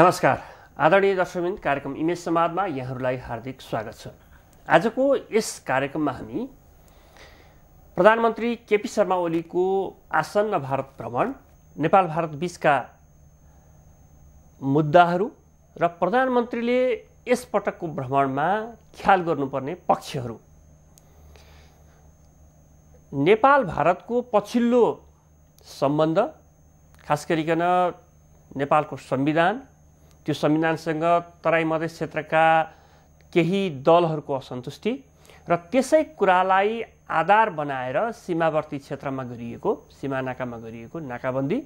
नमस्कार आदरणीय दर्शकबिन कार्यक्रम इमेज संवादमा यहाँहरूलाई हार्दिक स्वागत छ आजको यस कार्यक्रममा हामी प्रधानमन्त्री केपी शर्मा ओलीको आसन्न भारत भ्रमण नेपाल भारत बिचका मुद्दाहरू र प्रधानमन्त्रीले यस पटकको भ्रमणमा ख्याल गर्नुपर्ने पक्षहरू नेपाल भारतको पछिल्लो सम्बन्ध खास गरिकन नेपालको संविधान त्यो संविधानसँग तराई मधेस क्षेत्रका केही दलहरूको असन्तुष्टि र त्यसै कुरालाई आधार बनाएर सीमावर्ती क्षेत्रमा गरिएको सीमानाकामा गरिएको नाकाबन्दी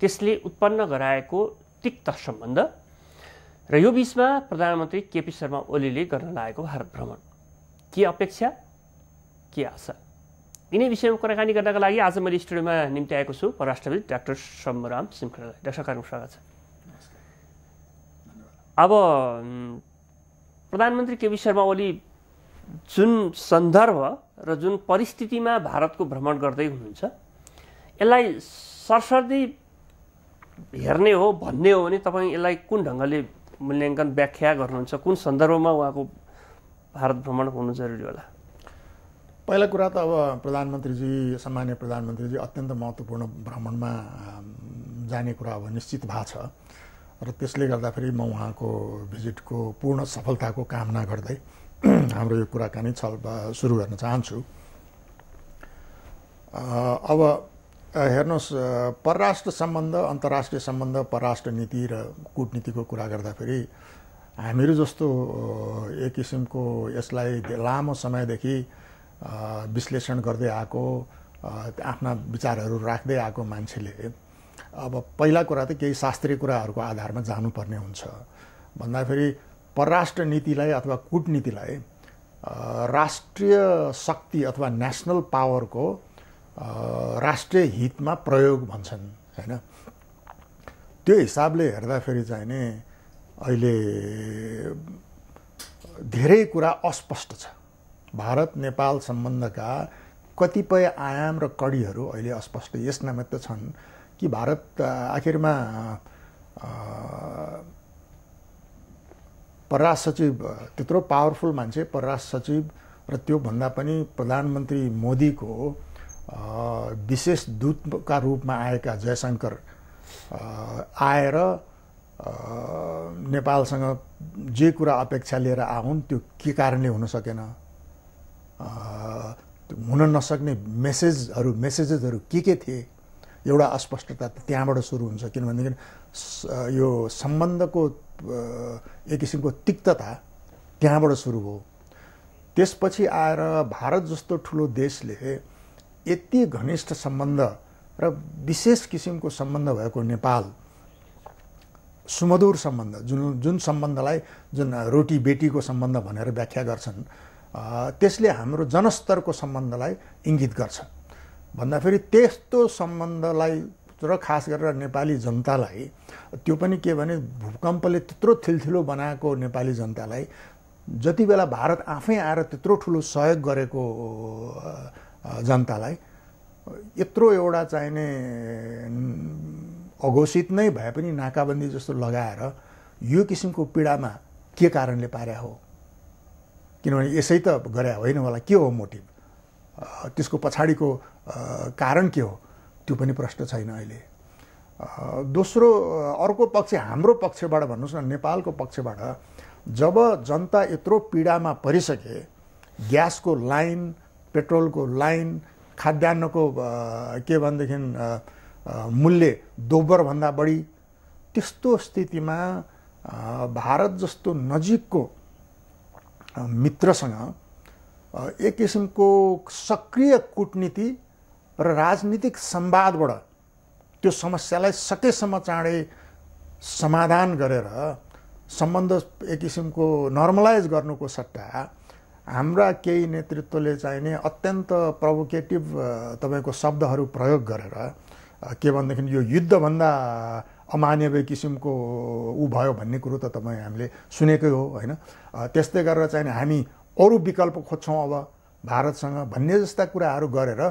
त्यसले उत्पन्न गराएको तिक्त सम्बन्ध र यो बिचमा प्रधानमन्त्री केपी शर्मा ओलीले गर्न लागेको भारत भ्रमण के अपेक्षा के आशा यिनै विषयमा कुराकानी गर्नका लागि आज मैले स्टुडियोमा निम्ति आएको छु परराष्ट्रविद डाक्टर शम्भराम सिम्खलालाई डाक्टर कार्यक्रम स्वागत छ अब प्रधानमन्त्री केपी शर्मा ओली जुन सन्दर्भ र जुन परिस्थितिमा भारतको भ्रमण गर्दै हुनुहुन्छ यसलाई सरसर्दी हेर्ने हो भन्ने हो भने तपाईँ यसलाई कुन ढङ्गले मूल्याङ्कन व्याख्या गर्नुहुन्छ कुन सन्दर्भमा उहाँको भारत भ्रमण हुनु जरुरी होला पहिला कुरा त अब प्रधानमन्त्रीजी सामान्य प्रधानमन्त्रीजी अत्यन्त महत्त्वपूर्ण भ्रमणमा जाने कुरा अब निश्चित भएको छ र त्यसले गर्दाखेरि म उहाँको भिजिटको पूर्ण सफलताको कामना गर्दै हाम्रो यो कुराकानी छल सुरु गर्न चाहन्छु अब हेर्नुहोस् परराष्ट्र सम्बन्ध अन्तर्राष्ट्रिय सम्बन्ध परराष्ट्र नीति र कुटनीतिको कुरा गर्दाखेरि हामीहरू जस्तो एक किसिमको यसलाई लामो समयदेखि विश्लेषण गर्दै आएको आफ्ना विचारहरू राख्दै आएको मान्छेले अब पहिला कुरा त केही शास्त्रीय कुराहरूको आधारमा जानुपर्ने हुन्छ भन्दाखेरि परराष्ट्र नीतिलाई अथवा कुटनीतिलाई राष्ट्रिय शक्ति अथवा नेसनल पावरको राष्ट्रिय हितमा प्रयोग भन्छन् होइन त्यो हिसाबले हेर्दाखेरि चाहिँ नि अहिले धेरै कुरा अस्पष्ट छ भारत नेपाल सम्बन्धका कतिपय आयाम र कडीहरू अहिले अस्पष्ट यस मात्र छन् कि भारत आखिरमा परराष्ट्र सचिव त्यत्रो पावरफुल मान्छे परराष्ट्र सचिव र त्योभन्दा पनि प्रधानमन्त्री मोदीको विशेष दूतका रूपमा आएका जयशङ्कर आएर नेपालसँग जे कुरा अपेक्षा लिएर आउन् त्यो के कारणले हुन सकेन हुन नसक्ने मेसेजहरू मेसेजेसहरू के के थिए एउटा अस्पष्टता त्यहाँबाट सुरु हुन्छ किनभनेदेखि यो सम्बन्धको एक किसिमको तिक्तता त्यहाँबाट सुरु हो त्यसपछि आएर भारत जस्तो ठुलो देशले यति घनिष्ठ सम्बन्ध र विशेष किसिमको सम्बन्ध भएको नेपाल सुमधुर सम्बन्ध जुन जुन सम्बन्धलाई जुन रोटी बेटीको सम्बन्ध भनेर व्याख्या गर्छन् त्यसले हाम्रो जनस्तरको सम्बन्धलाई इङ्गित गर्छ फेरि त्यस्तो सम्बन्धलाई र खास गरेर नेपाली जनतालाई त्यो पनि के भने भूकम्पले त्यत्रो थिलथिलो बनाएको नेपाली जनतालाई जति बेला भारत आफै आएर त्यत्रो ठुलो सहयोग गरेको जनतालाई यत्रो एउटा चाहिने अघोषित नै भए पनि नाकाबन्दी जस्तो लगाएर यो किसिमको पीडामा के कारणले पार्या हो किनभने यसै त गरे होइन होला के हो मोटिभ त्यसको पछाडिको कारण के हो त्यो पनि प्रश्न छैन अहिले दोस्रो अर्को पक्ष हाम्रो पक्षबाट भन्नुहोस् न नेपालको पक्षबाट जब जनता यत्रो पीडामा परिसके ग्यासको लाइन पेट्रोलको लाइन खाद्यान्नको के भनेदेखि मूल्य दोब्बरभन्दा बढी त्यस्तो स्थितिमा भारत जस्तो नजिकको मित्रसँग एक किसिमको सक्रिय कुटनीति र राजनीतिक संवादबाट त्यो समस्यालाई सकेसम्म चाँडै समाधान गरेर सम्बन्ध एक किसिमको नर्मलाइज गर्नुको सट्टा हाम्रा केही नेतृत्वले चाहिँ नि अत्यन्त प्रभोकेटिभ तपाईँको शब्दहरू प्रयोग गरेर के भनेदेखि यो युद्धभन्दा अमानवीय किसिमको ऊ भयो भन्ने कुरो त तपाईँ हामीले सुनेकै हो होइन त्यस्तै गरेर चाहिँ हामी अरू विकल्प खोज्छौँ अब भारतसँग भन्ने जस्ता कुराहरू गरेर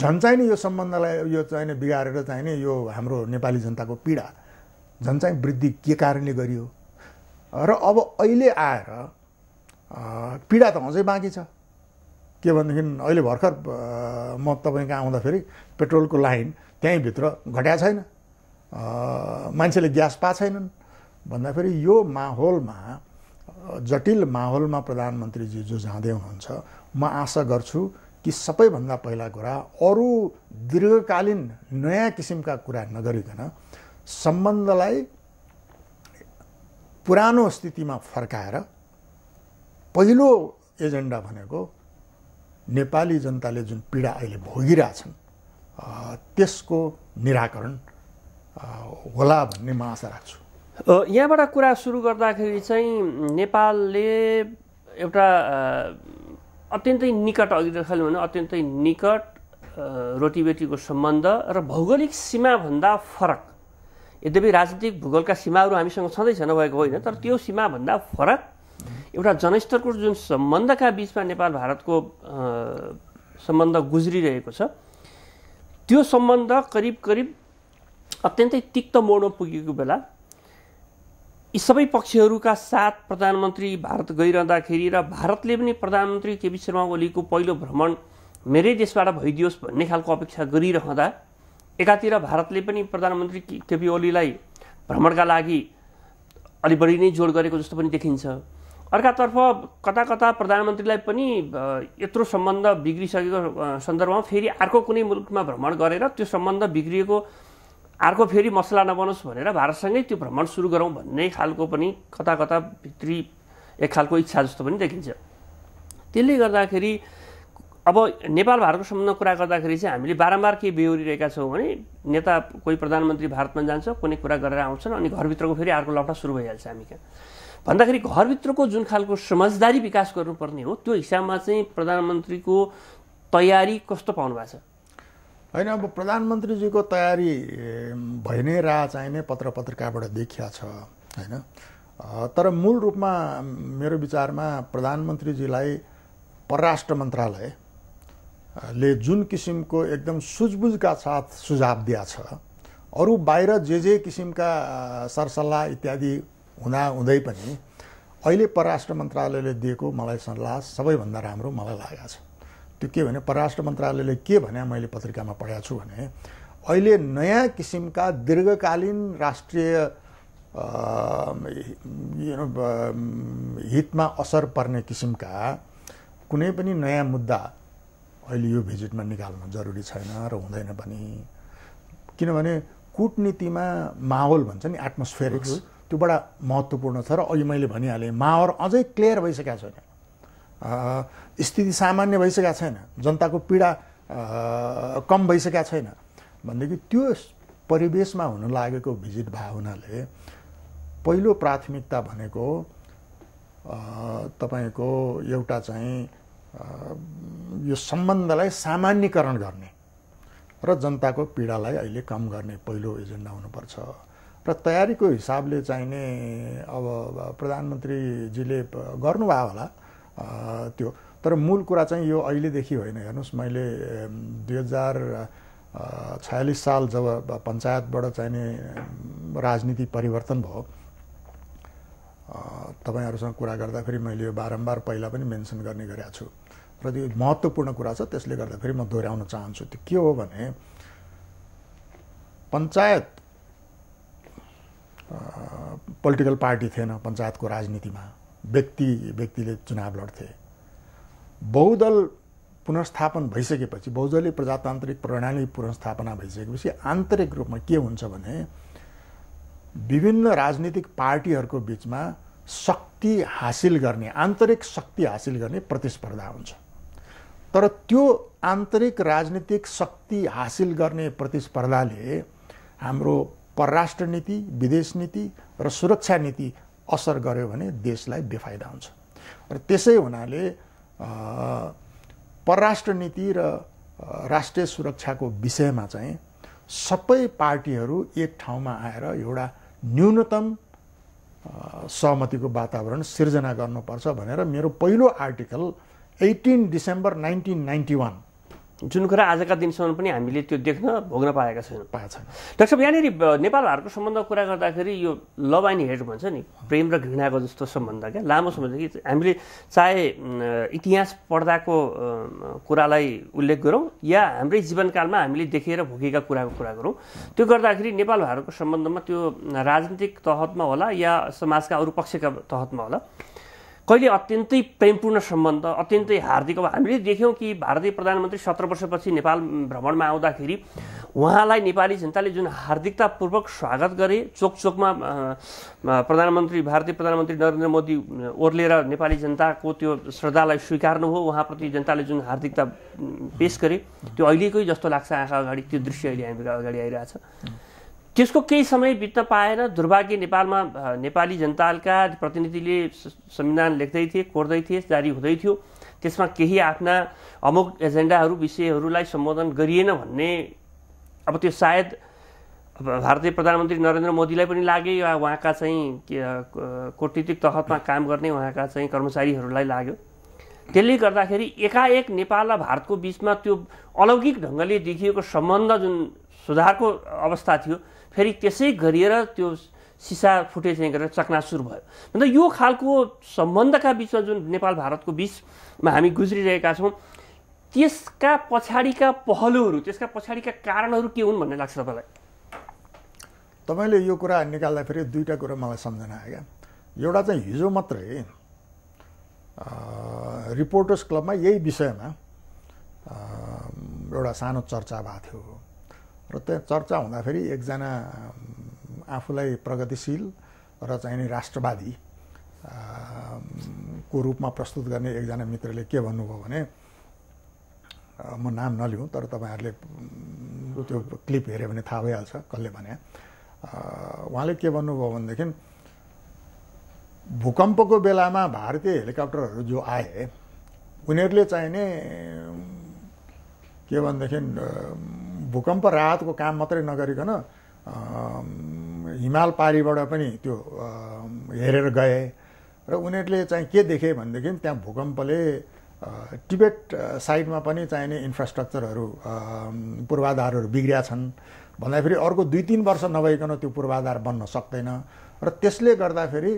झन् चाहिँ नि यो सम्बन्धलाई यो चाहिँ नि बिगारेर चाहिँ नि यो हाम्रो नेपाली जनताको पीडा झन् चाहिँ वृद्धि के कारणले गरियो र अब अहिले आएर पीडा त अझै बाँकी छ के भनेदेखि अहिले भर्खर म तपाईँ कहाँ आउँदाखेरि पेट्रोलको लाइन त्यहीँभित्र घट्या छैन मान्छेले ग्यास पा छैनन् भन्दाखेरि यो माहौलमा जटिल माहौलमा प्रधानमन्त्रीजी जो जाँदै हुनुहुन्छ म आशा गर्छु कि सबैभन्दा पहिला कुरा अरू दीर्घकालीन नयाँ किसिमका कुरा नगरिकन सम्बन्धलाई पुरानो स्थितिमा फर्काएर पहिलो एजेन्डा भनेको नेपाली जनताले जुन पीडा अहिले भोगिरहेछन् त्यसको निराकरण होला भन्ने म आशा राख्छु यहाँबाट कुरा सुरु गर्दाखेरि चाहिँ नेपालले एउटा अत्यन्तै निकट अघि खालि भने अत्यन्तै निकट रोटीबेटीको सम्बन्ध र भौगोलिक सीमाभन्दा फरक यद्यपि राजनीतिक भूगोलका सीमाहरू हामीसँग छैन भएको होइन तर त्यो सीमाभन्दा फरक एउटा जनस्तरको जुन सम्बन्धका बिचमा नेपाल भारतको सम्बन्ध गुज्रिरहेको छ त्यो सम्बन्ध करिब करिब अत्यन्तै तिक्त मोडमा पुगेको बेला यी सबै पक्षहरूका साथ प्रधानमन्त्री भारत गइरहँदाखेरि र भारतले पनि प्रधानमन्त्री केपी शर्मा ओलीको पहिलो भ्रमण मेरै देशबाट भइदियोस् भन्ने खालको अपेक्षा गरिरहँदा एकातिर भारतले पनि प्रधानमन्त्री केपी ओलीलाई भ्रमणका लागि अलि बढी नै जोड गरेको जस्तो पनि देखिन्छ अर्कातर्फ कता कता प्रधानमन्त्रीलाई पनि यत्रो सम्बन्ध बिग्रिसकेको सन्दर्भमा फेरि अर्को कुनै मुलुकमा भ्रमण गरेर त्यो सम्बन्ध बिग्रिएको अर्को फेरि मसला नबनोस् भनेर भारतसँगै त्यो भ्रमण सुरु गरौँ भन्ने खालको पनि कता कता भित्री एक खालको इच्छा जस्तो पनि देखिन्छ त्यसले गर्दाखेरि अब नेपाल भारतको सम्बन्ध कुरा गर्दाखेरि चाहिँ हामीले बारम्बार के बेहोरिरहेका छौँ भने नेता कोही प्रधानमन्त्री भारतमा जान्छ कुनै कुरा गरेर आउँछन् अनि घरभित्रको फेरि अर्को लफडा सुरु भइहाल्छ हामी कहाँ भन्दाखेरि घरभित्रको जुन खालको समझदारी विकास गर्नुपर्ने हो त्यो हिसाबमा चाहिँ प्रधानमन्त्रीको तयारी कस्तो पाउनु भएको छ होइन अब प्रधानमन्त्रीजीको तयारी भइ नै रह चाहिँ नै पत्र पत्रिकाबाट देखिया छ होइन तर मूल रूपमा मेरो विचारमा प्रधानमन्त्रीजीलाई परराष्ट्र मन्त्रालय ले जुन किसिमको एकदम सुझबुझका साथ सुझाव दिया छ अरू बाहिर जे जे किसिमका सरसल्लाह इत्यादि हुँदा हुँदै पनि अहिले परराष्ट्र मन्त्रालयले दिएको मलाई सल्लाह सबैभन्दा राम्रो मलाई लागेको छ त्यो के भने परराष्ट्र मन्त्रालयले के भने मैले पत्रिकामा पढाएको छु भने अहिले नयाँ किसिमका दीर्घकालीन राष्ट्रिय हितमा असर पर्ने किसिमका कुनै पनि नयाँ मुद्दा अहिले यो भिजिटमा निकाल्नु जरुरी छैन र हुँदैन पनि किनभने कुटनीतिमा माहौल भन्छ नि एटमोस्फेरिक्स त्यो बडा महत्त्वपूर्ण छ र अघि मैले भनिहालेँ माहौल अझै क्लियर भइसकेको छैन स्थिति सामान्य भइसकेका छैन जनताको पीडा कम भइसकेका छैन भनेदेखि त्यो परिवेशमा हुन लागेको भिजिट भावनाले पहिलो प्राथमिकता भनेको तपाईँको एउटा चाहिँ यो सम्बन्धलाई सामान्यकरण गर्ने र जनताको पीडालाई अहिले कम गर्ने पहिलो एजेन्डा हुनुपर्छ र तयारीको हिसाबले चाहिने अब प्रधानमन्त्रीजीले गर्नुभयो होला त्यो तर मूल कुरा चाहिँ यो अहिलेदेखि होइन हेर्नुहोस् मैले दुई हजार छयालिस साल जब पञ्चायतबाट चाहिने राजनीति परिवर्तन भयो तपाईँहरूसँग कुरा गर्दाखेरि मैले यो बारम्बार पहिला पनि मेन्सन गर्ने गरेको छु र त्यो महत्त्वपूर्ण कुरा छ त्यसले गर्दाखेरि म दोहोऱ्याउन चाहन्छु त्यो के हो भने पञ्चायत पोलिटिकल पार्टी थिएन पञ्चायतको राजनीतिमा व्यक्ति व्यक्तिले चुनाव लड्थे बहुदल पुनर्स्थापन भइसकेपछि बहुदलीय प्रजातान्त्रिक प्रणाली पुनर्स्थापना भइसकेपछि आन्तरिक रूपमा के हुन्छ भने विभिन्न राजनीतिक पार्टीहरूको बिचमा शक्ति हासिल गर्ने आन्तरिक शक्ति हासिल गर्ने प्रतिस्पर्धा हुन्छ तर त्यो आन्तरिक राजनीतिक शक्ति हासिल गर्ने प्रतिस्पर्धाले हाम्रो परराष्ट्र नीति विदेश नीति र सुरक्षा नीति असर गर्यो भने देशलाई बेफाइदा हुन्छ र त्यसै हुनाले परराष्ट्र नीति र राष्ट्रिय सुरक्षाको विषयमा चाहिँ सबै पार्टीहरू एक ठाउँमा आएर एउटा न्यूनतम सहमतिको वातावरण सिर्जना गर्नुपर्छ भनेर मेरो पहिलो article eighteen December nineteen ninety one जुन कुरा आजका दिनसम्म पनि हामीले त्यो देख्न भोग्न पाएका छैनौँ पाएको छैन डाक्टर साहब यहाँनिर नेपाल भारतको सम्बन्ध कुरा गर्दाखेरि यो लभ एन्ड हेट भन्छ नि प्रेम र घृणाको जस्तो सम्बन्ध क्या लामो सम्बन्ध कि हामीले चाहे इतिहास पढ्दाको कुरालाई उल्लेख गरौँ या हाम्रै जीवनकालमा हामीले देखेर भोगेका कुराको कुरा गरौँ त्यो गर्दाखेरि नेपाल भारतको सम्बन्धमा त्यो राजनीतिक तहतमा होला या समाजका अरू पक्षका तहतमा होला कहिले अत्यन्तै प्रेमपूर्ण सम्बन्ध अत्यन्तै हार्दिक अब हामीले देख्यौँ कि भारतीय प्रधानमन्त्री सत्र वर्षपछि नेपाल भ्रमणमा आउँदाखेरि उहाँलाई नेपाली जनताले जुन हार्दिकतापूर्वक स्वागत गरे चोक चोकमा प्रधानमन्त्री भारतीय प्रधानमन्त्री नरेन्द्र मोदी ओर्लेर नेपाली जनताको त्यो श्रद्धालाई स्वीकार्नु हो उहाँप्रति जनताले जुन हार्दिकता पेस गरे त्यो अहिलेकै जस्तो लाग्छ आँखा अगाडि त्यो दृश्य अहिले हामी अगाडि आइरहेछ त्यसको केही समय बित्न पाएर दुर्भाग्य नेपालमा नेपाली जनताका प्रतिनिधिले संविधान लेख्दै थिए कोर्दै थिए जारी हुँदै थियो त्यसमा केही आफ्ना अमुक एजेन्डाहरू विषयहरूलाई सम्बोधन गरिएन भन्ने अब त्यो सायद भारतीय प्रधानमन्त्री नरेन्द्र मोदीलाई पनि लाग्यो या उहाँका चाहिँ कुटनीतिक तहतमा काम गर्ने उहाँका चाहिँ कर्मचारीहरूलाई लाग्यो त्यसले गर्दाखेरि एकाएक नेपाल र भारतको बिचमा त्यो अलौकिक ढङ्गले देखिएको सम्बन्ध जुन सुधारको अवस्था थियो फेरि त्यसै गरिएर त्यो सिसा फुटेज गरेर चकनासुर भयो अन्त यो खालको सम्बन्धका बिचमा जुन नेपाल भारतको बिचमा हामी गुज्रिरहेका छौँ त्यसका पछाडिका पहलुहरू त्यसका पछाडिका कारणहरू के हुन् भन्ने लाग्छ तपाईँलाई तपाईँले यो कुरा निकाल्दाखेरि दुईवटा कुरा मलाई सम्झना आयो क्या एउटा चाहिँ हिजो मात्रै रिपोर्टर्स क्लबमा यही विषयमा एउटा सानो चर्चा भएको थियो र त्यहाँ चर्चा हुँदाखेरि एकजना आफूलाई प्रगतिशील र चाहिने राष्ट्रवादी को रूपमा प्रस्तुत गर्ने एकजना मित्रले के भन्नुभयो भने म नाम नलिउँ तर तपाईँहरूले त्यो क्लिप हेऱ्यो भने थाहा भइहाल्छ कसले भने उहाँले के भन्नुभयो भनेदेखि भूकम्पको बेलामा भारतीय हेलिकप्टरहरू जो आए उनीहरूले चाहिने के भनेदेखि भूकम्प राहतको काम मात्रै नगरिकन हिमाल पारीबाट पनि त्यो हेरेर गए र उनीहरूले चाहिँ के देखे भनेदेखि त्यहाँ भूकम्पले टिबेट साइडमा पनि चाहिने इन्फ्रास्ट्रक्चरहरू पूर्वाधारहरू बिग्रिया छन् भन्दाखेरि अर्को दुई तिन वर्ष नभइकन त्यो पूर्वाधार बन्न सक्दैन र त्यसले गर्दाखेरि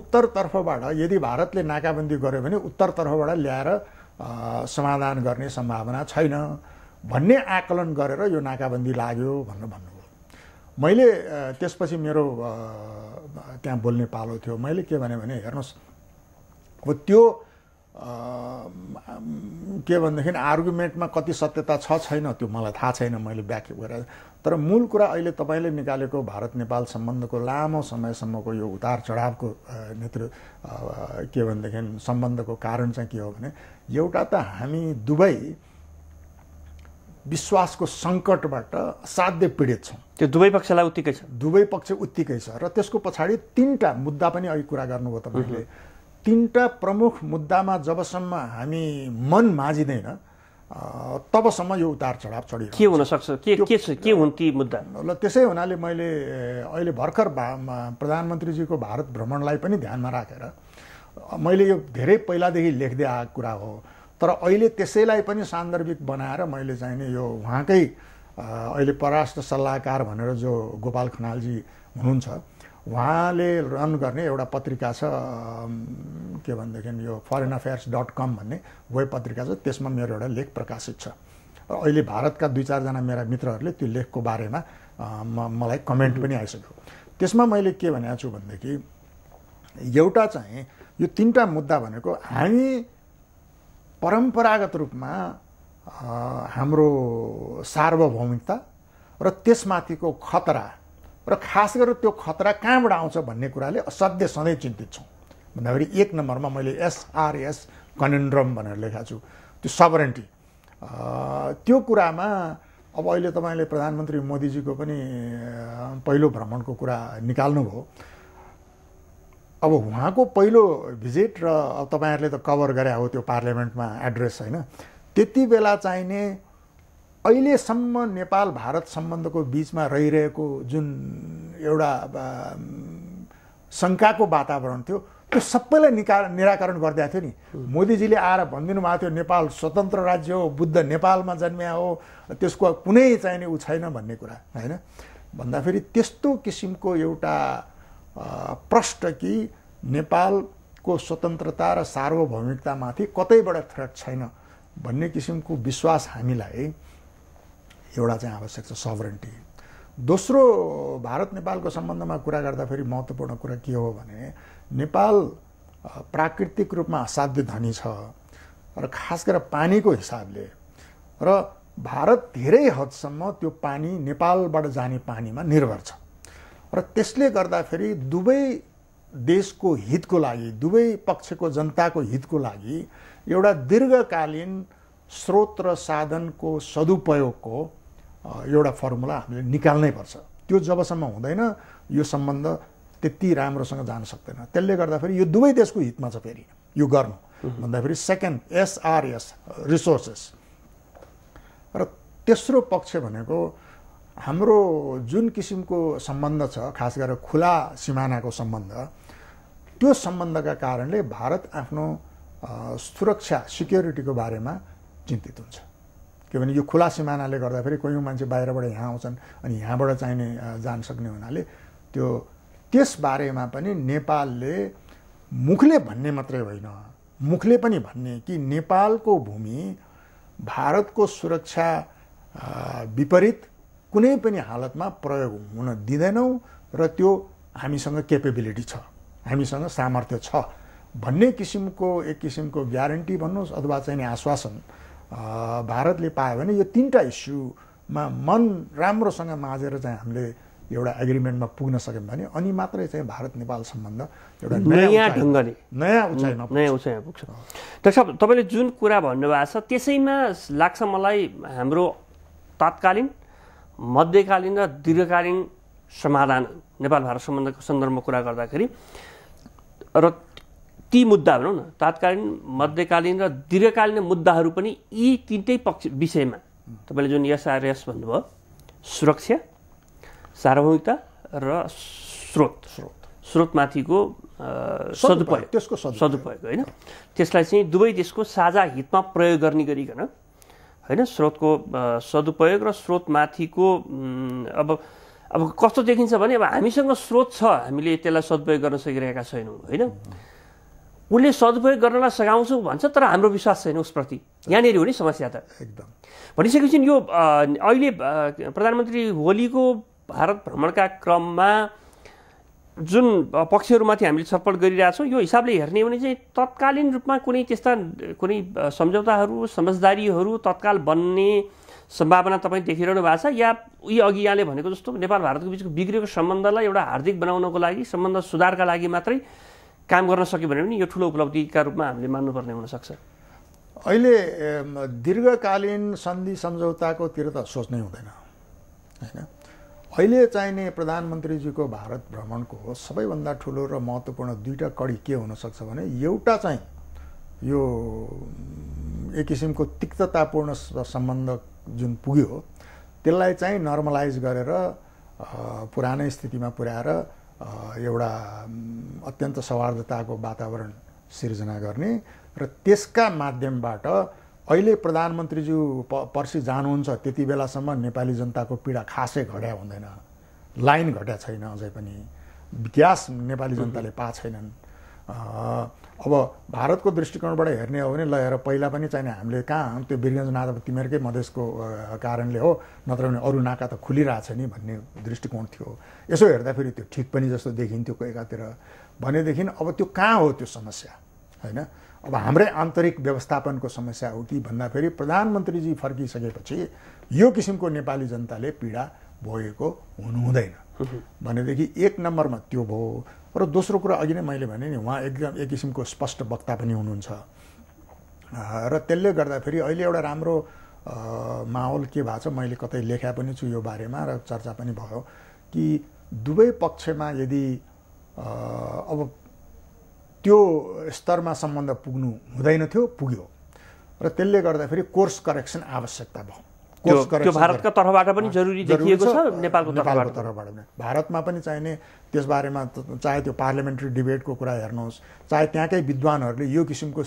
उत्तरतर्फबाट यदि भारतले नाकाबन्दी गर्यो भने उत्तरतर्फबाट ल्याएर समाधान गर्ने सम्भावना छैन भन्ने आकलन गरेर यो नाकाबन्दी लाग्यो भनेर भन्नुभयो मैले त्यसपछि मेरो त्यहाँ बोल्ने पालो थियो मैले के भने हेर्नुहोस् अब त्यो के भनेदेखि आर्गुमेन्टमा कति सत्यता छ छैन त्यो मलाई थाहा छैन मैले व्याख्या गरेर तर मूल कुरा अहिले तपाईँले निकालेको भारत नेपाल सम्बन्धको लामो समयसम्मको यो उतार चढावको नेतृत्व के भनेदेखि सम्बन्धको कारण चाहिँ के हो भने एउटा त हामी दुवै विश्वासको सङ्कटबाट असाध्य पीडित छौँ त्यो दुवै पक्षलाई उत्तिकै छ दुवै पक्ष उत्तिकै छ र त्यसको पछाडि तिनवटा मुद्दा पनि अघि कुरा गर्नुभयो तपाईँले तिनवटा प्रमुख मुद्दामा जबसम्म हामी मन माझिँदैन तबसम्म यो उतार चढाव चढियो के हुनसक्छ के के के हुन् ती मुद्दा ल त्यसै हुनाले मैले अहिले भर्खर प्रधानमन्त्रीजीको भारत भ्रमणलाई पनि ध्यानमा राखेर मैले यो धेरै पहिलादेखि लेख्दै आएको कुरा हो तर अहिले त्यसैलाई पनि सान्दर्भिक बनाएर मैले चाहिँ नि यो उहाँकै अहिले परराष्ट्र सल्लाहकार भनेर जो गोपाल खनालजी हुनुहुन्छ उहाँले रन गर्ने एउटा पत्रिका छ के भनेदेखि यो फरेन अफेयर्स डट कम भन्ने वेब पत्रिका छ त्यसमा मेरो एउटा लेख प्रकाशित छ र अहिले भारतका दुई चारजना मेरा मित्रहरूले त्यो लेखको बारेमा मलाई कमेन्ट पनि आइसक्यो त्यसमा मैले के भनेको छु भनेदेखि एउटा चाहिँ यो तिनवटा मुद्दा भनेको हामी परम्परागत रूपमा हाम्रो सार्वभौमिकता र त्यसमाथिको खतरा र खास गरेर त्यो खतरा कहाँबाट आउँछ भन्ने कुराले असाध्य सधैँ चिन्तित छौँ भन्दाखेरि एक नम्बरमा मैले एसआरएस कनेन्ड्रम भनेर लेखाएको छु त्यो सबरेन्टी त्यो कुरामा अब अहिले तपाईँले प्रधानमन्त्री मोदीजीको पनि पहिलो भ्रमणको कुरा निकाल्नुभयो अब उहाँको पहिलो भिजिट र अब तपाईँहरूले त कभर गरे हो त्यो पार्लियामेन्टमा एड्रेस होइन त्यति बेला चाहिने अहिलेसम्म नेपाल भारत सम्बन्धको बिचमा रहिरहेको जुन एउटा शङ्काको वातावरण थियो त्यो सबैलाई निका निराकरण गरिदिएको थियो नि मोदीजीले आएर भनिदिनु भएको थियो नेपाल स्वतन्त्र राज्य हो बुद्ध नेपालमा जन्म्या हो त्यसको कुनै चाहिने ऊ छैन भन्ने कुरा होइन भन्दाखेरि त्यस्तो किसिमको एउटा प्रष्ट कि नेपालको स्वतन्त्रता र सार्वभौमिकतामाथि कतैबाट थ्रेट छैन भन्ने किसिमको विश्वास हामीलाई एउटा चाहिँ आवश्यक छ सभरेन्टी दोस्रो भारत नेपालको सम्बन्धमा कुरा गर्दाखेरि महत्त्वपूर्ण कुरा के हो भने नेपाल प्राकृतिक रूपमा असाध्य धनी छ र खास गरेर पानीको हिसाबले र भारत धेरै हदसम्म त्यो पानी नेपालबाट जाने पानीमा निर्भर छ र त्यसले गर्दाखेरि दुवै देशको हितको लागि दुवै पक्षको जनताको हितको लागि एउटा दीर्घकालीन स्रोत र साधनको सदुपयोगको एउटा फर्मुला हामीले निकाल्नै पर्छ त्यो जबसम्म हुँदैन यो सम्बन्ध त्यति राम्रोसँग जान सक्दैन त्यसले गर्दाखेरि यो दुवै देशको हितमा छ फेरि यो गर्नु भन्दाखेरि सेकेन्ड एसआरएस रिसोर्सेस र तेस्रो पक्ष भनेको हाम्रो जुन किसिमको सम्बन्ध छ खास गरेर खुला सिमानाको सम्बन्ध त्यो सम्बन्धका कारणले भारत आफ्नो सुरक्षा सिक्योरिटीको बारेमा चिन्तित हुन्छ किनभने यो खुला सिमानाले गर्दाखेरि कोही मान्छे बाहिरबाट यहाँ आउँछन् अनि यहाँबाट चाहिने जान सक्ने हुनाले त्यो त्यसबारेमा पनि नेपालले मुखले भन्ने मात्रै होइन मुखले पनि भन्ने कि नेपालको भूमि भारतको सुरक्षा विपरीत कुनै पनि हालतमा प्रयोग हुन दिँदैनौँ र त्यो हामीसँग केपेबिलिटी छ हामीसँग सामर्थ्य छ भन्ने किसिमको एक किसिमको ग्यारेन्टी भन्नुहोस् अथवा चाहिँ आश्वासन भारतले पायो भने यो तिनवटा इस्युमा मन राम्रोसँग माझेर चाहिँ हामीले एउटा एग्रिमेन्टमा पुग्न सक्यौँ भने अनि मात्रै चाहिँ भारत नेपाल सम्बन्ध एउटा नयाँ ढङ्गले नयाँ उचाइमा नयाँ उचाइमा पुग्छ डाक्टर साहब तपाईँले जुन कुरा भन्नुभएको छ त्यसैमा लाग्छ मलाई हाम्रो तात्कालीन मध्यकालीन र दीर्घकालीन समाधान नेपाल भारत सम्बन्धको सन्दर्भमा कुरा गर्दाखेरि र ती मुद्दा भनौँ न तात्कालीन मध्यकालीन र दीर्घकालीन मुद्दाहरू पनि यी तिनटै पक्ष विषयमा तपाईँले जुन एसआरएस भन्नुभयो सुरक्षा सार्वभौमिकता र स्रोत स्रोत स्रोतमाथिको सदुपयोग त्यसको सदुपयोग होइन त्यसलाई चाहिँ दुवै देशको साझा हितमा प्रयोग गर्ने गरिकन होइन स्रोतको सदुपयोग र स्रोतमाथिको अब अब कस्तो देखिन्छ भने अब हामीसँग स्रोत छ हामीले त्यसलाई सदुपयोग गर्न सकिरहेका छैनौँ होइन उसले सदुपयोग गर्नलाई सघाउँछौँ भन्छ तर हाम्रो विश्वास छैन उसप्रति यहाँनिर हो नि समस्या त एकदम भनिसकेपछि यो अहिले प्रधानमन्त्री होलीको भारत भ्रमणका क्रममा जुन पक्षहरूमाथि हामीले छलफल गरिरहेछौँ यो हिसाबले हेर्ने हो भने चाहिँ तत्कालीन रूपमा कुनै त्यस्ता कुनै सम्झौताहरू समझदारीहरू तत्काल बन्ने सम्भावना तपाईँ देखिरहनु भएको छ या उयो अघि यहाँले भनेको जस्तो नेपाल भारतको बिचको बिग्रेको सम्बन्धलाई एउटा हार्दिक बनाउनको लागि सम्बन्ध सुधारका लागि मात्रै काम गर्न सक्यो भने पनि यो ठुलो उपलब्धिका रूपमा हामीले मान्नुपर्ने हुनसक्छ अहिले दीर्घकालीन सन्धि सम्झौताकोतिर त सोच्नै हुँदैन होइन अहिले चाहिने प्रधानमन्त्रीजीको भारत भ्रमणको सबैभन्दा ठुलो र महत्त्वपूर्ण दुईवटा कडी के हुनसक्छ भने एउटा चाहिँ यो एक किसिमको तिक्ततापूर्ण सम्बन्ध जुन पुग्यो त्यसलाई चाहिँ नर्मलाइज गरेर पुरानै स्थितिमा पुर्याएर एउटा अत्यन्त सौहार्दताको वातावरण सिर्जना गर्ने र त्यसका माध्यमबाट अहिले प्रधानमन्त्रीज्यू प पर्सि जानुहुन्छ त्यति बेलासम्म नेपाली जनताको पीडा खासै घट्या हुँदैन लाइन घट्या छैन अझै पनि ग्यास नेपाली जनताले पा छैनन् अब भारतको दृष्टिकोणबाट हेर्ने हो भने ल हेर पहिला पनि चाहिने हामीले कहाँ त्यो वीरगञ्ज नाता तिमीहरूकै मधेसको कारणले हो नत्र भने अरू नाका त खुलिरहेछ नि भन्ने दृष्टिकोण थियो यसो हेर्दाखेरि त्यो ठिक पनि जस्तो देखिन्थ्यो कोही एकातिर भनेदेखि अब त्यो कहाँ हो त्यो समस्या होइन अब हाम्रै आन्तरिक व्यवस्थापनको समस्या हो कि भन्दा भन्दाखेरि प्रधानमन्त्रीजी फर्किसकेपछि यो किसिमको नेपाली जनताले पीडा भोगेको हुनुहुँदैन भनेदेखि एक नम्बरमा त्यो भयो र दोस्रो कुरा अघि नै मैले भने नि उहाँ एकदम एक किसिमको स्पष्ट वक्ता पनि हुनुहुन्छ र त्यसले गर्दाखेरि अहिले एउटा राम्रो माहौल के भएको छ मैले कतै लेखा पनि छु यो बारेमा र चर्चा पनि भयो कि दुवै पक्षमा यदि अब त्यो स्तरमा सम्बन्ध पुग्नु हुँदैन थियो पुग्यो र त्यसले गर्दाखेरि कोर्स करेक्सन आवश्यकता भयो कोर्स करेक्सन भारतका तर्फबाट पनि जरुरी देखिएको छ नेपालको तर्फबाट पनि भारतमा पनि चाहिने त्यसबारेमा चाहे त्यो पार्लियामेन्ट्री डिबेटको कुरा हेर्नुहोस् चाहे त्यहाँकै विद्वानहरूले यो किसिमको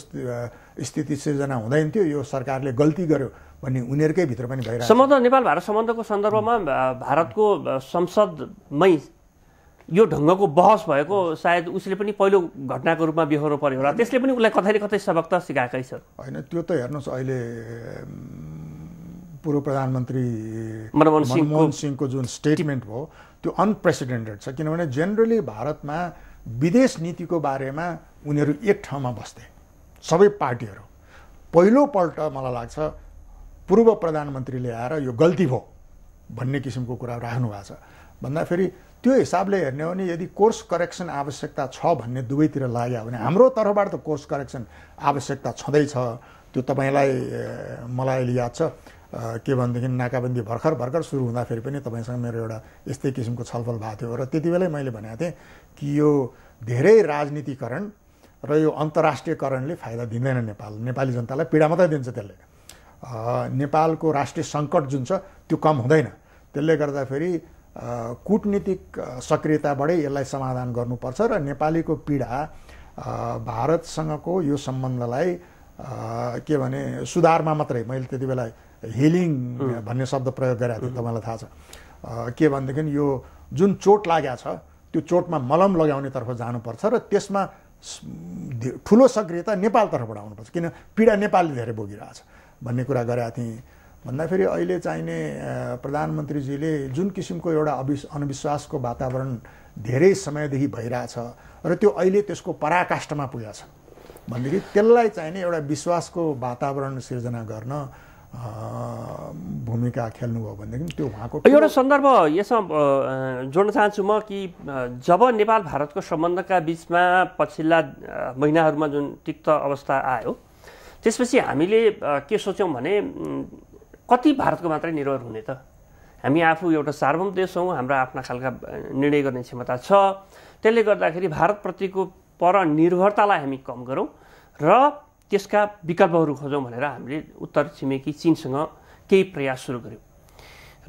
स्थिति सिर्जना हुँदैन थियो यो सरकारले गल्ती गर्यो भन्ने उनीहरूकै भित्र पनि भइरहेको सम्बन्ध नेपाल भारत सम्बन्धको सन्दर्भमा भारतको संसदमै यो ढङ्गको बहस भएको सायद उसले पनि पहिलो घटनाको रूपमा बिहोरो पऱ्यो होला त्यसले पनि उसलाई कतै न कतै सबक त सिकाएकै छ होइन त्यो त हेर्नुहोस् अहिले पूर्व प्रधानमन्त्री मनमोहन सिंह मनमोहन सिंहको जुन स्टेटमेन्ट भयो त्यो अनप्रेसिडेन्टेड छ किनभने जेनरली भारतमा विदेश नीतिको बारेमा उनीहरू एक ठाउँमा बस्थे सबै पार्टीहरू पहिलोपल्ट मलाई लाग्छ पूर्व प्रधानमन्त्रीले आएर यो गल्ती भयो भन्ने किसिमको कुरा राख्नु भएको छ भन्दाखेरि त्यो हिसाबले हेर्ने हो भने यदि कोर्स करेक्सन आवश्यकता छ भन्ने दुवैतिर लाग्यो भने हाम्रो तर्फबाट त कोर्स करेक्सन आवश्यकता छँदैछ त्यो तपाईँलाई मलाई अहिले याद छ के भनेदेखि नाकाबन्दी भर्खर भर्खर सुरु हुँदाखेरि पनि तपाईँसँग मेरो एउटा यस्तै किसिमको छलफल भएको थियो र त्यति बेलै मैले भनेको थिएँ कि यो धेरै राजनीतिकरण र यो अन्तर्राष्ट्रियकरणले फाइदा दिँदैन नेपाल नेपाली जनतालाई पीडा मात्रै दिन्छ त्यसले नेपालको राष्ट्रिय सङ्कट जुन छ त्यो कम हुँदैन त्यसले गर्दाखेरि कुटनीतिक सक्रियताबाटै यसलाई समाधान गर्नुपर्छ र नेपालीको पीडा भारतसँगको यो सम्बन्धलाई के भने सुधारमा मात्रै मैले त्यति बेला हिलिङ भन्ने शब्द प्रयोग गरेको थिएँ तपाईँलाई थाहा छ के भनेदेखि यो जुन चोट लागेको छ त्यो चोटमा मलम लगाउनेतर्फ जानुपर्छ र त्यसमा ठुलो सक्रियता नेपालतर्फबाट आउनुपर्छ किन पीडा नेपालले धेरै भोगिरहेछ भन्ने कुरा गरेका थिएँ फेरि अहिले चाहिने प्रधानमन्त्रीजीले जुन किसिमको एउटा अवि अनविश्वासको वातावरण धेरै समयदेखि भइरहेछ र त्यो अहिले त्यसको पराकाष्ठमा पुगेछ भनेदेखि त्यसलाई चाहिने एउटा विश्वासको वातावरण सिर्जना गर्न भूमिका खेल्नुभयो भनेदेखि त्यो उहाँको एउटा सन्दर्भ यसमा जोड्न चाहन्छु म कि जब नेपाल भारतको सम्बन्धका बिचमा पछिल्ला महिनाहरूमा जुन तिक्त अवस्था आयो त्यसपछि हामीले के सोच्यौँ भने कति भारतको मात्रै निर्भर हुने त हामी आफू एउटा सार्वम देश हौँ हाम्रो आफ्ना खालका निर्णय गर्ने क्षमता छ त्यसले गर्दाखेरि भारतप्रतिको परनिर्भरतालाई हामी कम गरौँ र त्यसका विकल्पहरू खोजौँ भनेर हामीले उत्तर छिमेकी चिनसँग केही प्रयास सुरु गऱ्यौँ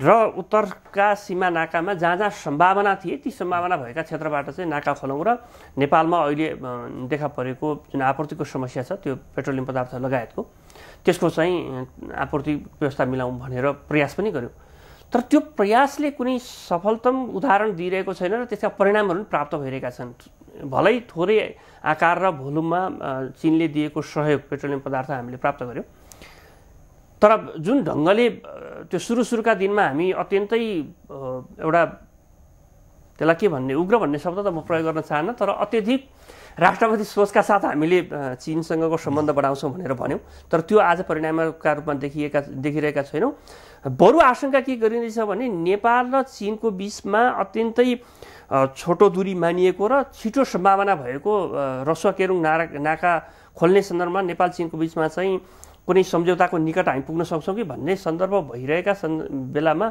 र उत्तरका सीमा नाकामा जहाँ जहाँ सम्भावना थिए ती सम्भावना भएका क्षेत्रबाट चाहिँ नाका खोलौँ र नेपालमा अहिले देखा परेको जुन आपूर्तिको समस्या छ त्यो पेट्रोलियम पदार्थ लगायतको त्यसको चाहिँ आपूर्ति व्यवस्था मिलाउँ भनेर प्रयास पनि गर्यो तर त्यो प्रयासले कुनै सफलतम उदाहरण दिइरहेको छैन र त्यसका परिणामहरू पनि प्राप्त भइरहेका छन् भलै थोरै आकार र भोलुममा चिनले दिएको सहयोग पेट्रोलियम पदार्थ हामीले प्राप्त गऱ्यौँ तर जुन ढङ्गले त्यो सुरु सुरुका दिनमा हामी अत्यन्तै एउटा त्यसलाई के भन्ने उग्र भन्ने शब्द त म प्रयोग गर्न चाहन्न तर अत्यधिक राष्ट्रपति सोचका साथ हामीले चिनसँगको सम्बन्ध बढाउँछौँ भनेर भन्यौँ तर त्यो आज परिणामका रूपमा देखिएका देखिरहेका छैनौँ बरु आशंका के गरिँदैछ भने नेपाल र चिनको बिचमा अत्यन्तै छोटो दूरी मानिएको र छिटो सम्भावना भएको रसुवा केरुङ नारा नाका खोल्ने सन्दर्भमा नेपाल चिनको बिचमा चाहिँ कुनै सम्झौताको निकट हामी पुग्न सक्छौँ कि भन्ने सन्दर्भ भइरहेका बेलामा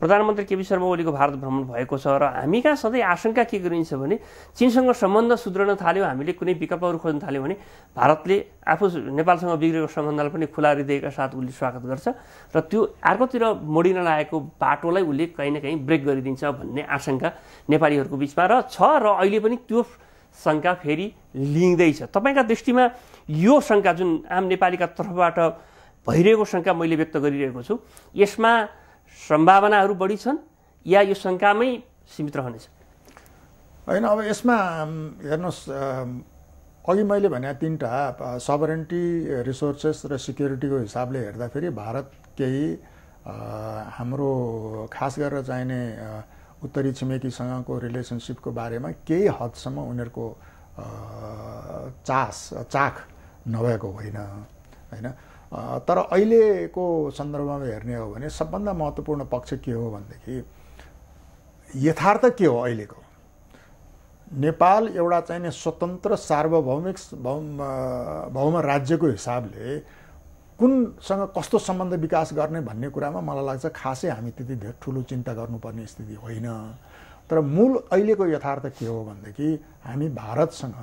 प्रधानमन्त्री केपी शर्मा ओलीको भारत भ्रमण भएको छ र हामी कहाँ सधैँ आशंका के गरिन्छ भने चिनसँग सम्बन्ध सुध्रन थाल्यो हामीले कुनै विकल्पहरू खोज्न थाल्यौँ भने भारतले आफू नेपालसँग बिग्रेको सम्बन्धलाई पनि खुला हृदयका साथ उसले स्वागत गर्छ र त्यो अर्कोतिर मोडिन लागेको बाटोलाई उसले कहीँ न कहीँ ब्रेक गरिदिन्छ भन्ने आशंका नेपालीहरूको बिचमा र छ र अहिले पनि त्यो शङ्का फेरि लिँदैछ तपाईँका दृष्टिमा यो शङ्का जुन आम नेपालीका तर्फबाट भइरहेको शङ्का मैले व्यक्त गरिरहेको छु यसमा सम्भावनाहरू बढी छन् या यो शङ्कामै सीमित रहनेछ होइन अब यसमा हेर्नुहोस् अघि मैले भने तिनवटा सबरेन्टी रिसोर्सेस र सिक्युरिटीको हिसाबले हेर्दाखेरि भारत केही हाम्रो खास गरेर चाहिने उत्तरी छिमेकीसँगको रिलेसनसिपको बारेमा केही हदसम्म उनीहरूको चास चाख नभएको होइन होइन तर अहिलेको सन्दर्भमा हेर्ने हो भने सबभन्दा महत्त्वपूर्ण पक्ष के हो भनेदेखि यथार्थ के हो अहिलेको नेपाल एउटा चाहिने स्वतन्त्र सार्वभौमिक भौम भौम राज्यको हिसाबले कुनसँग कस्तो सम्बन्ध विकास गर्ने भन्ने कुरामा मलाई लाग्छ खासै हामी त्यति धेरै ठुलो चिन्ता गर्नुपर्ने स्थिति होइन तर मूल अहिलेको यथार्थ के हो भनेदेखि हामी भारतसँग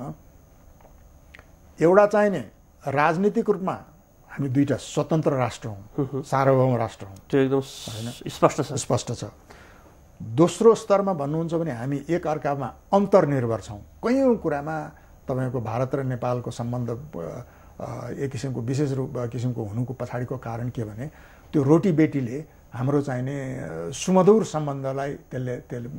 एउटा चाहिने राजनीतिक रूपमा हामी दुईवटा स्वतन्त्र राष्ट्र हौँ सार्वभौम राष्ट्र हौँ त्यो एकदम होइन स्पष्ट छ स्पष्ट छ दोस्रो स्तरमा भन्नुहुन्छ भने हामी एकअर्कामा अन्तर्निर्भर छौँ कयौँ कुरामा तपाईँको भारत र नेपालको सम्बन्ध एक किसिमको विशेष रूप किसिमको हुनुको पछाडिको कारण के भने त्यो रोटी बेटीले हाम्रो चाहिने सुमधुर सम्बन्धलाई त्यसले त्यसले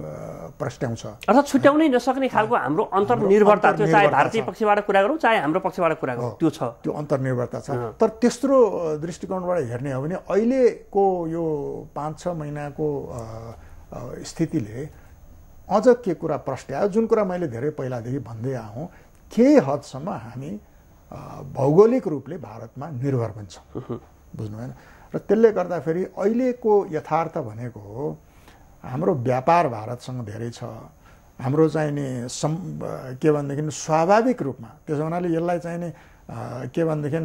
प्रस्ट्याउँछ अर्थात् छुट्याउनै नसक्ने खालको हाम्रो अन्तर्निर्भरता त्यो चाहे भारतीय पक्षबाट कुरा गरौँ चाहे हाम्रो पक्षबाट कुरा गरौँ त्यो छ त्यो अन्तर्निर्भरता छ तर तेस्रो दृष्टिकोणबाट हेर्ने हो भने अहिलेको यो पाँच छ महिनाको स्थितिले अझ के कुरा प्रस्ट्यायो जुन कुरा मैले धेरै पहिलादेखि भन्दै आऊँ केही हदसम्म हामी भौगोलिक रूपले भारतमा निर्भर पनि छ बुझ्नु भएन र त्यसले गर्दाखेरि अहिलेको यथार्थ भनेको हाम्रो व्यापार भारतसँग धेरै छ हाम्रो चाहिँ नि सम् के भनेदेखि स्वाभाविक रूपमा त्यसो हुनाले यसलाई नि के भनेदेखि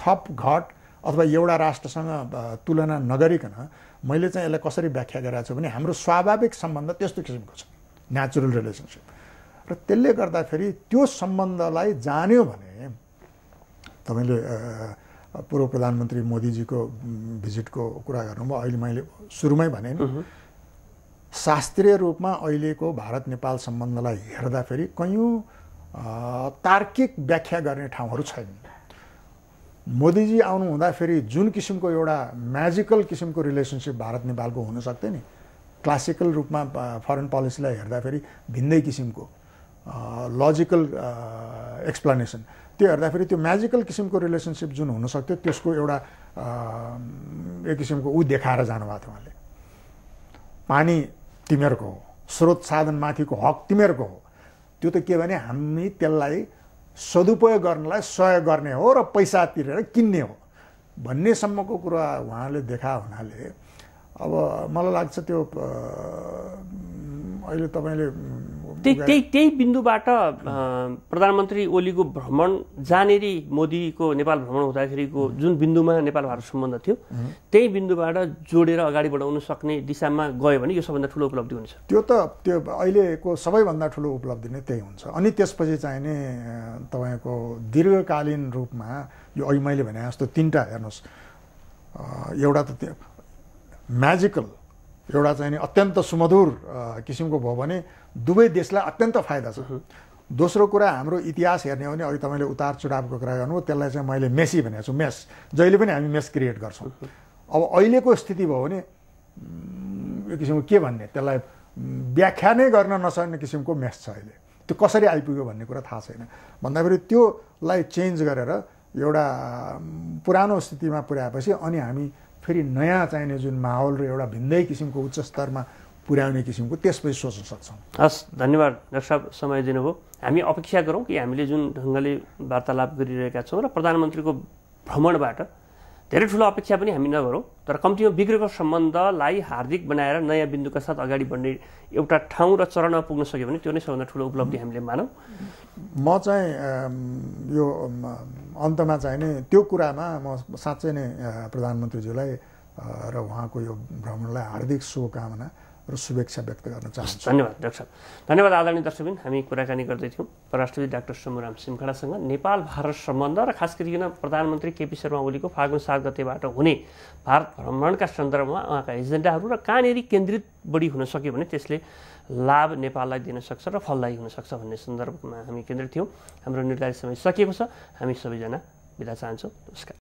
थप घट अथवा एउटा राष्ट्रसँग तुलना नगरिकन मैले चाहिँ यसलाई कसरी व्याख्या गरिरहेको छु भने हाम्रो स्वाभाविक सम्बन्ध त्यस्तो किसिमको छ नेचुरल रिलेसनसिप र त्यसले गर्दाखेरि त्यो सम्बन्धलाई जान्यो भने तपाईँले पूर्व प्रधानमन्त्री मोदीजीको भिजिटको कुरा गर्नुभयो अहिले मैले सुरुमै भने शास्त्रीय रूपमा अहिलेको भारत नेपाल सम्बन्धलाई हेर्दाखेरि कयौँ तार्किक व्याख्या गर्ने ठाउँहरू छैनन् मोदीजी आउनु हुँदाखेरि जुन किसिमको एउटा म्याजिकल किसिमको रिलेसनसिप भारत नेपालको हुनसक्थ्यो नि क्लासिकल रूपमा फरेन पोलिसीलाई हेर्दाखेरि भिन्दै किसिमको लजिकल एक्सप्लानेसन त्यो हेर्दाखेरि त्यो म्याजिकल किसिमको रिलेसनसिप जुन हुनसक्थ्यो त्यसको एउटा एक किसिमको ऊ देखाएर जानुभएको थियो उहाँले पानी तिमीहरूको हो स्रोत साधनमाथिको हक तिमीहरूको हो त्यो त के भने हामी त्यसलाई सदुपयोग गर्नलाई सहयोग गर्ने हो र पैसा तिरेर किन्ने हो भन्नेसम्मको कुरा उहाँले देखा हुनाले अब मलाई लाग्छ त्यो अहिले तपाईँले त्यही त्यही त्यही बिन्दुबाट प्रधानमन्त्री ओलीको भ्रमण जानेरी मोदीको नेपाल भ्रमण हुँदाखेरिको mm-hmm. जुन बिन्दुमा नेपाल भारत सम्बन्ध थियो mm-hmm. त्यही बिन्दुबाट जोडेर अगाडि बढाउन सक्ने दिशामा गयो भने यो सबभन्दा ठुलो उपलब्धि हुन्छ त्यो त त्यो अहिलेको सबैभन्दा ठुलो उपलब्धि नै त्यही हुन्छ अनि त्यसपछि चाहिँ नि तपाईँको दीर्घकालीन रूपमा यो अघि मैले भने जस्तो तिनवटा हेर्नुहोस् एउटा त त्यो म्याजिकल एउटा चाहिँ नि अत्यन्त सुमधुर किसिमको भयो भने दुवै देशलाई अत्यन्त फाइदा छ दोस्रो कुरा हाम्रो इतिहास हेर्ने हो भने अघि तपाईँले उतार चुडावको कुरा गर्नुभयो त्यसलाई चाहिँ मैले मेसी भनेको छु मेस जहिले पनि हामी मेस क्रिएट गर्छौँ अब अहिलेको स्थिति भयो भने यो किसिमको के भन्ने त्यसलाई व्याख्या नै गर्न नसक्ने किसिमको मेस छ अहिले त्यो कसरी आइपुग्यो भन्ने कुरा थाहा छैन भन्दाखेरि त्योलाई चेन्ज गरेर एउटा पुरानो स्थितिमा पुर्याएपछि अनि हामी फेरि नयाँ चाहिने जुन माहौल र एउटा भिन्दै किसिमको उच्च स्तरमा पुर्याउने किसिमको त्यसपछि सोच्न सक्छौँ हस् धन्यवाद डाक्टर साहब समय दिनुभयो हामी अपेक्षा गरौँ कि हामीले जुन ढङ्गले वार्तालाप गरिरहेका छौँ र प्रधानमन्त्रीको भ्रमणबाट धेरै ठुलो अपेक्षा पनि हामी नगरौँ तर कम्तीमा बिग्रेको सम्बन्धलाई हार्दिक बनाएर नयाँ बिन्दुका साथ अगाडि बढ्ने एउटा ठाउँ र चरणमा पुग्न सक्यो भने त्यो नै सबभन्दा ठुलो उपलब्धि हामीले मानौँ म चाहिँ यो अन्तमा चाहिँ नै त्यो कुरामा म साँच्चै नै प्रधानमन्त्रीज्यूलाई र उहाँको यो भ्रमणलाई हार्दिक शुभकामना र शुभेच्छा व्यक्त गर्न चाहन्छु धन्यवाद डाक्टर साहब धन्यवाद आदरणीय दर्शकबिन हामी कुराकानी गर्दै गर्दैथ्यौँ परराष्ट्रविद डाक्टर समुराम सिमखडासँग नेपाल भारत सम्बन्ध र खास गरिकन प्रधानमन्त्री केपी शर्मा ओलीको फागुन सात गतेबाट हुने भारत भ्रमणका सन्दर्भमा उहाँका एजेन्डाहरू र कहाँनिर केन्द्रित बढी हुन सक्यो भने त्यसले लाभ नेपाललाई दिन सक्छ र फलदायी हुनसक्छ भन्ने सन्दर्भमा हामी केन्द्रित थियौँ हाम्रो निर्धारित समय सकिएको छ हामी सबैजना बिदा चाहन्छौँ नमस्कार